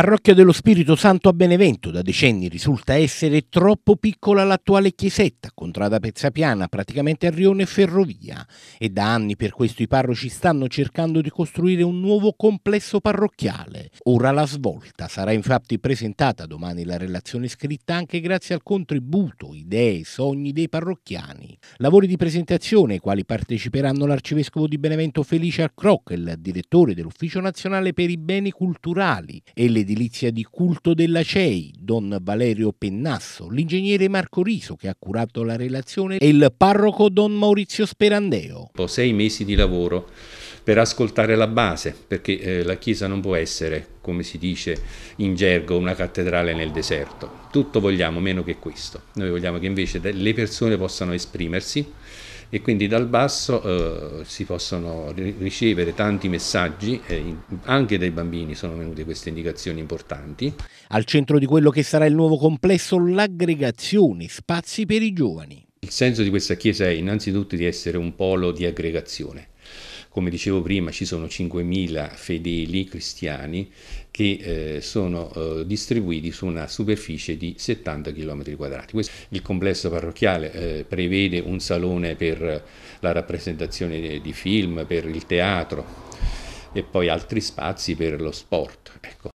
parrocchia dello Spirito Santo a Benevento da decenni risulta essere troppo piccola l'attuale chiesetta, contrada Pezzapiana, praticamente a Rione Ferrovia, e da anni per questo i parroci stanno cercando di costruire un nuovo complesso parrocchiale. Ora la svolta sarà infatti presentata domani la relazione scritta anche grazie al contributo, idee, e sogni dei parrocchiani. Lavori di presentazione ai quali parteciperanno l'arcivescovo di Benevento Felicia il direttore dell'Ufficio Nazionale per i Beni Culturali e le edilizia di culto della CEI, Don Valerio Pennasso, l'ingegnere Marco Riso che ha curato la relazione e il parroco Don Maurizio Sperandeo. Sei mesi di lavoro per ascoltare la base, perché eh, la Chiesa non può essere, come si dice in gergo, una cattedrale nel deserto. Tutto vogliamo meno che questo. Noi vogliamo che invece le persone possano esprimersi e quindi dal basso eh, si possono ricevere tanti messaggi, eh, anche dai bambini sono venute queste indicazioni importanti. Al centro di quello che sarà il nuovo complesso l'aggregazione, spazi per i giovani. Il senso di questa chiesa è innanzitutto di essere un polo di aggregazione come dicevo prima ci sono 5.000 fedeli cristiani che eh, sono eh, distribuiti su una superficie di 70 km quadrati. Il complesso parrocchiale eh, prevede un salone per la rappresentazione di film, per il teatro e poi altri spazi per lo sport. Ecco.